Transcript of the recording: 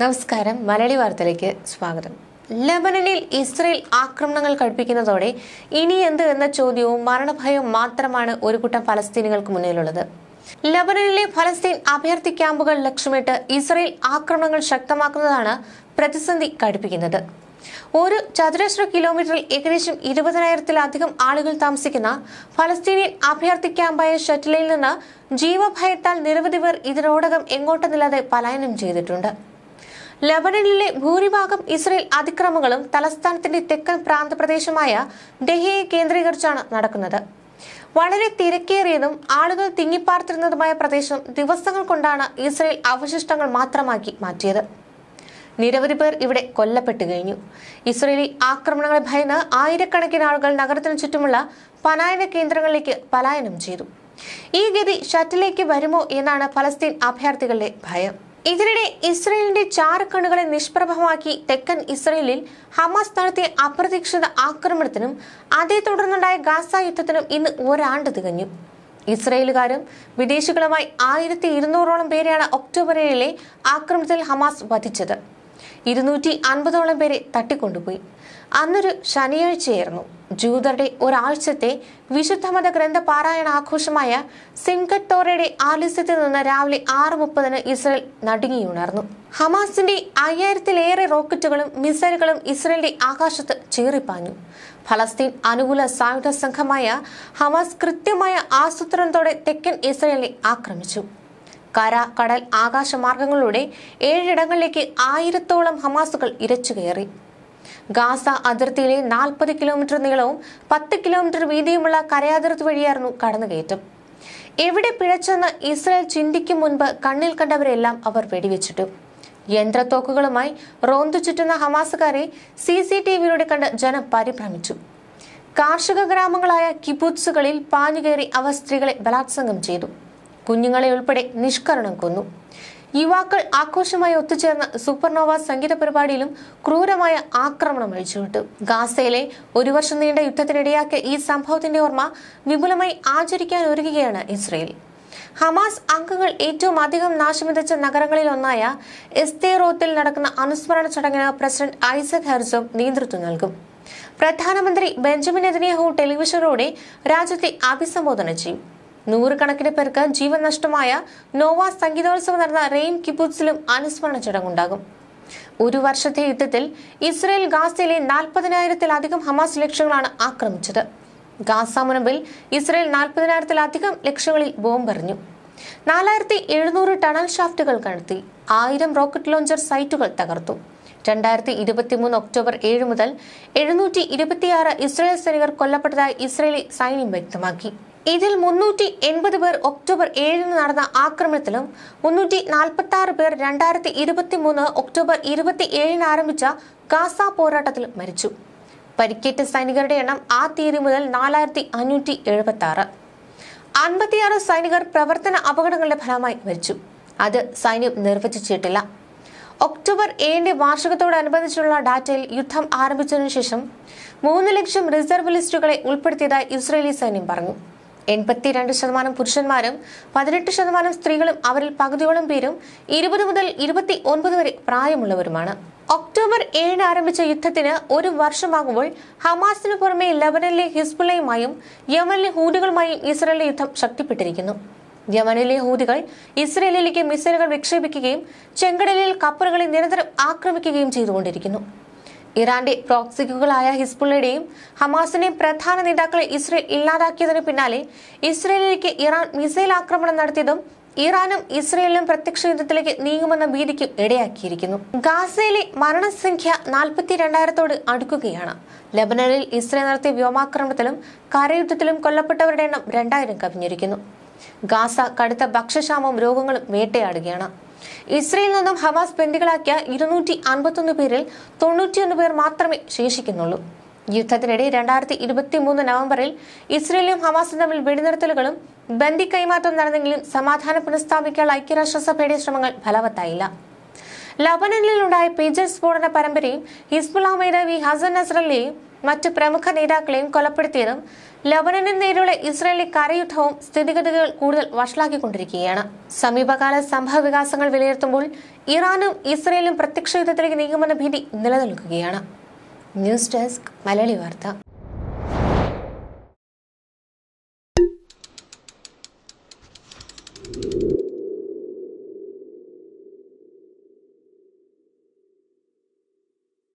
നമസ്കാരം മലയാളി വാർത്തയിലേക്ക് സ്വാഗതം ലബനനിൽ ഇസ്രയേൽ ആക്രമണങ്ങൾ കഴിപ്പിക്കുന്നതോടെ ഇനി എന്ത് എന്ന ചോദ്യവും മരണഭയവും മാത്രമാണ് ഒരു കൂട്ടം ഫലസ്തീനികൾക്ക് മുന്നിലുള്ളത് ലബനനിലെ ഫലസ്തീൻ അഭയാർത്ഥി ക്യാമ്പുകൾ ലക്ഷ്യമിട്ട് ഇസ്രയേൽ ആക്രമണങ്ങൾ ശക്തമാക്കുന്നതാണ് പ്രതിസന്ധി കടുപ്പിക്കുന്നത് ഒരു ചതുരശ്ര കിലോമീറ്ററിൽ ഏകദേശം ഇരുപതിനായിരത്തിലധികം ആളുകൾ താമസിക്കുന്ന ഫലസ്തീനിയൻ അഭയാർത്ഥി ക്യാമ്പായ ഷട്ടിലയിൽ നിന്ന് ജീവഭയത്താൽ നിരവധി പേർ ഇതിനോടകം എങ്ങോട്ടെന്നില്ലാതെ പലായനം ചെയ്തിട്ടുണ്ട് ലബനനിലെ ഭൂരിഭാഗം ഇസ്രയേൽ അതിക്രമങ്ങളും തലസ്ഥാനത്തിന്റെ തെക്കൻ പ്രാന്തപ്രദേശമായ ഡെഹിയെ കേന്ദ്രീകരിച്ചാണ് നടക്കുന്നത് വളരെ തിരക്കേറിയതും ആളുകൾ തിങ്ങിപ്പാർത്തിരുന്നതുമായ പ്രദേശം ദിവസങ്ങൾ കൊണ്ടാണ് ഇസ്രയേൽ അവശിഷ്ടങ്ങൾ മാത്രമാക്കി മാറ്റിയത് നിരവധി പേർ ഇവിടെ കൊല്ലപ്പെട്ടു കഴിഞ്ഞു ഇസ്രയേലി ആക്രമണങ്ങളെ ഭയന്ന് ആയിരക്കണക്കിന് ആളുകൾ നഗരത്തിന് ചുറ്റുമുള്ള പലായന കേന്ദ്രങ്ങളിലേക്ക് പലായനം ചെയ്തു ഈ ഗതി ഷട്ടിലേക്ക് വരുമോ എന്നാണ് ഫലസ്തീൻ അഭയാർത്ഥികളുടെ ഭയം ഇതിനിടെ ഇസ്രയേലിന്റെ കണ്ണുകളെ നിഷ്പ്രഭമാക്കി തെക്കൻ ഇസ്രയേലിൽ ഹമാസ് നടത്തിയ അപ്രതീക്ഷിത ആക്രമണത്തിനും അതേ തുടർന്നുണ്ടായ ഗാസ യുദ്ധത്തിനും ഇന്ന് ഒരാണ്ട് തികഞ്ഞു ഇസ്രയേലുകാരും വിദേശികളുമായി ആയിരത്തി ഇരുന്നൂറോളം പേരെയാണ് ഒക്ടോബർ ഏഴിലെ ആക്രമണത്തിൽ ഹമാസ് വധിച്ചത് ഇരുന്നൂറ്റി അൻപതോളം പേരെ തട്ടിക്കൊണ്ടുപോയി അന്നൊരു ശനിയാഴ്ചയായിരുന്നു ജൂതരുടെ ഒരാഴ്ചത്തെ വിശുദ്ധമത ഗ്രന്ഥ പാരായണ ആഘോഷമായ സിംഗട്ടോറയുടെ തോറയുടെ ആലസ്യത്തിൽ നിന്ന് രാവിലെ ആറ് മുപ്പതിന് ഇസ്രയേൽ നടുങ്ങിയുണർന്നു ഹമാസിന്റെ അയ്യായിരത്തിലേറെ റോക്കറ്റുകളും മിസൈലുകളും ഇസ്രയേലിന്റെ ആകാശത്ത് ചീറിപ്പാഞ്ഞു ഫലസ്തീൻ അനുകൂല സായുധ സംഘമായ ഹമാസ് കൃത്യമായ ആസൂത്രണത്തോടെ തെക്കൻ ഇസ്രയേലിനെ ആക്രമിച്ചു കര കടൽ ആകാശമാർഗങ്ങളിലൂടെ ഏഴിടങ്ങളിലേക്ക് ആയിരത്തോളം ഹമാസുകൾ ഇരച്ചുകയറി ഗാസ അതിർത്തിയിലെ നാൽപ്പത് കിലോമീറ്റർ നീളവും പത്ത് കിലോമീറ്റർ വീതിയുമുള്ള കരയാതിർത്തി വഴിയായിരുന്നു കടന്നുകയറ്റം എവിടെ പിഴച്ചെന്ന് ഇസ്രായേൽ ചിന്തിക്കും മുൻപ് കണ്ണിൽ കണ്ടവരെല്ലാം അവർ വെടിവെച്ചിട്ടു യന്ത്രത്തോക്കുകളുമായി റോന്തു ചുറ്റുന്ന ഹമാസുകാരെ സി സി ടി വിയിലൂടെ കണ്ട് ജനം പരിഭ്രമിച്ചു കാർഷിക ഗ്രാമങ്ങളായ കിബുത്സുകളിൽ പാഞ്ഞുകയറി അവ സ്ത്രീകളെ ബലാത്സംഗം ചെയ്തു കുഞ്ഞുങ്ങളെ ഉൾപ്പെടെ നിഷ്കരണം കൊന്നു യുവാക്കൾ ആഘോഷമായി ഒത്തുചേർന്ന സൂപ്പർനോവ സംഗീത പരിപാടിയിലും ക്രൂരമായ ആക്രമണം അഴിച്ചുവിട്ടു ഗാസയിലെ ഒരു വർഷം നീണ്ട യുദ്ധത്തിനിടയാക്കിയ ഈ സംഭവത്തിന്റെ ഓർമ്മ വിപുലമായി ആചരിക്കാൻ ഒരുങ്ങുകയാണ് ഇസ്രയേൽ ഹമാസ് അംഗങ്ങൾ ഏറ്റവും അധികം നാശം വിതച്ച നഗരങ്ങളിൽ എസ്തേറോത്തിൽ നടക്കുന്ന അനുസ്മരണ ചടങ്ങിന് പ്രസിഡന്റ് ഐസക് ഹെർസോഗ് നേതൃത്വം നൽകും പ്രധാനമന്ത്രി ബെഞ്ചമിൻ നെതന്യാഹു ടെലിവിഷനിലൂടെ രാജ്യത്തെ അഭിസംബോധന ചെയ്യും നൂറുകണക്കിന് പേർക്ക് ജീവൻ നഷ്ടമായ നോവ സംഗീതോത്സവം നടന്ന റെയിൻ കിബുത്സിലും അനുസ്മരണ ചടങ്ങുണ്ടാകും ഒരു വർഷത്തെ യുദ്ധത്തിൽ ഇസ്രയേൽ ഗാസയിലെ നാൽപ്പതിനായിരത്തിലധികം ഹമാസ് ലക്ഷ്യങ്ങളാണ് ആക്രമിച്ചത് ഗാസ മുനമ്പിൽ ഇസ്രയേൽ നാൽപ്പതിനായിരത്തിലധികം ലക്ഷ്യങ്ങളിൽ ബോംബെറിഞ്ഞു നാലായിരത്തി എഴുന്നൂറ് ടണൽ ഷാഫ്റ്റുകൾ കടത്തി ആയിരം റോക്കറ്റ് ലോഞ്ചർ സൈറ്റുകൾ തകർത്തു രണ്ടായിരത്തി മൂന്ന് ഒക്ടോബർ ഏഴ് മുതൽ എഴുന്നൂറ്റി ഇരുപത്തിയാറ് ഇസ്രയേൽ സൈനികർ കൊല്ലപ്പെട്ടതായി ഇസ്രയേലി സൈന്യം വ്യക്തമാക്കി ഇതിൽ മുന്നൂറ്റി എൺപത് പേർ ഒക്ടോബർ ഏഴിന് നടന്ന ആക്രമണത്തിലും മുന്നൂറ്റി നാൽപ്പത്തി ആറ് പേർ രണ്ടായിരത്തി ഇരുപത്തി മൂന്ന് ഒക്ടോബർ ഇരുപത്തി ഏഴിന് ആരംഭിച്ച ഗാസ പോരാട്ടത്തിലും മരിച്ചു പരിക്കേറ്റ സൈനികരുടെ എണ്ണം ആ തീയതി മുതൽ നാലായിരത്തി അഞ്ഞൂറ്റി എഴുപത്തി ആറ് അൻപത്തിയാറ് സൈനികർ പ്രവർത്തന അപകടങ്ങളുടെ ഫലമായി മരിച്ചു അത് സൈന്യം നിർവചിച്ചിട്ടില്ല ഒക്ടോബർ ഏഴിന്റെ വാർഷികത്തോടനുബന്ധിച്ചുള്ള ഡാറ്റയിൽ യുദ്ധം ആരംഭിച്ചതിനു ശേഷം മൂന്ന് ലക്ഷം റിസർവ് ലിസ്റ്റുകളെ ഉൾപ്പെടുത്തിയതായി ഇസ്രയേലി സൈന്യം പറഞ്ഞു രണ്ട് ശതമാനം പുരുഷന്മാരും പതിനെട്ട് ശതമാനം സ്ത്രീകളും അവരിൽ പകുതിയോളം പേരും ഇരുപത് മുതൽ ഇരുപത്തി ഒൻപത് വരെ പ്രായമുള്ളവരുമാണ് ഒക്ടോബർ ഏഴിന് ആരംഭിച്ച യുദ്ധത്തിന് ഒരു വർഷമാകുമ്പോൾ ഹമാസിന് പുറമെ ലബനനിലെ ഹിസ്ബുള്ളയുമായും യമനിലെ ഹൂദികളുമായും ഇസ്രയേലിലെ യുദ്ധം ശക്തിപ്പെട്ടിരിക്കുന്നു യമനിലെ ഹൂതികൾ ഇസ്രയേലിലേക്ക് മിസൈലുകൾ വിക്ഷേപിക്കുകയും ചെങ്കടലിൽ കപ്പലുകളെ നിരന്തരം ആക്രമിക്കുകയും ചെയ്തുകൊണ്ടിരിക്കുന്നു ഇറാന്റെ പ്രോക്സിക്കുകളായ ഹിസ്ബുള്ളയുടെയും ഹമാസിനെയും പ്രധാന നേതാക്കളെ ഇസ്രയേൽ ഇല്ലാതാക്കിയതിനു പിന്നാലെ ഇസ്രയേലിലേക്ക് ഇറാൻ മിസൈൽ ആക്രമണം നടത്തിയതും ഇറാനും ഇസ്രയേലിലും പ്രത്യക്ഷ യുദ്ധത്തിലേക്ക് നീങ്ങുമെന്ന ഭീതിക്കും ഇടയാക്കിയിരിക്കുന്നു ഗാസയിലെ മരണസംഖ്യ നാൽപ്പത്തി രണ്ടായിരത്തോട് അടുക്കുകയാണ് ലബനനിൽ ഇസ്രയേൽ നടത്തിയ വ്യോമാക്രമണത്തിലും കരയുദ്ധത്തിലും കൊല്ലപ്പെട്ടവരുടെ എണ്ണം രണ്ടായിരം കവിഞ്ഞിരിക്കുന്നു ഗാസ കടുത്ത ഭക്ഷ്യക്ഷാമവും രോഗങ്ങളും വേട്ടയാടുകയാണ് ഇസ്രയേലിൽ നിന്നും ഹമാസ് ബന്ദികളാക്കിയ ഇരുന്നൂറ്റി അൻപത്തൊന്ന് പേരിൽ തൊണ്ണൂറ്റിയൊന്ന് പേർ മാത്രമേ ശേഷിക്കുന്നുള്ളൂ യുദ്ധത്തിനിടെ രണ്ടായിരത്തി ഇരുപത്തി മൂന്ന് നവംബറിൽ ഇസ്രയേലും ഹമാസും തമ്മിൽ വെടിനിർത്തലുകളും ബന്ദി കൈമാറ്റം നടന്നെങ്കിലും സമാധാനം പുനഃസ്ഥാപിക്കാനുള്ള ഐക്യരാഷ്ട്രസഭയുടെ ശ്രമങ്ങൾ ഫലവത്തായില്ല ലബനനിലുണ്ടായ പേജർ സ്ഫോടന പരമ്പരയും ഹിസ്ബുൽ മേധാവി ഹസൻ നസ്രലിനെയും മറ്റ് പ്രമുഖ നേതാക്കളെയും കൊലപ്പെടുത്തിയതും ലബനനു നേരെയുള്ള ഇസ്രായേലി കരയുദ്ധവും സ്ഥിതിഗതികൾ കൂടുതൽ വഷളാക്കിക്കൊണ്ടിരിക്കുകയാണ് സമീപകാല സംഭവ വികാസങ്ങൾ വിലയിരുത്തുമ്പോൾ ഇറാനും ഇസ്രയേലും പ്രത്യക്ഷ യുദ്ധത്തിലേക്ക് നീങ്ങുമെന്ന ഭീതി നിലനിൽക്കുകയാണ് ന്യൂസ് ഡെസ്ക് മലയാളി വാർത്ത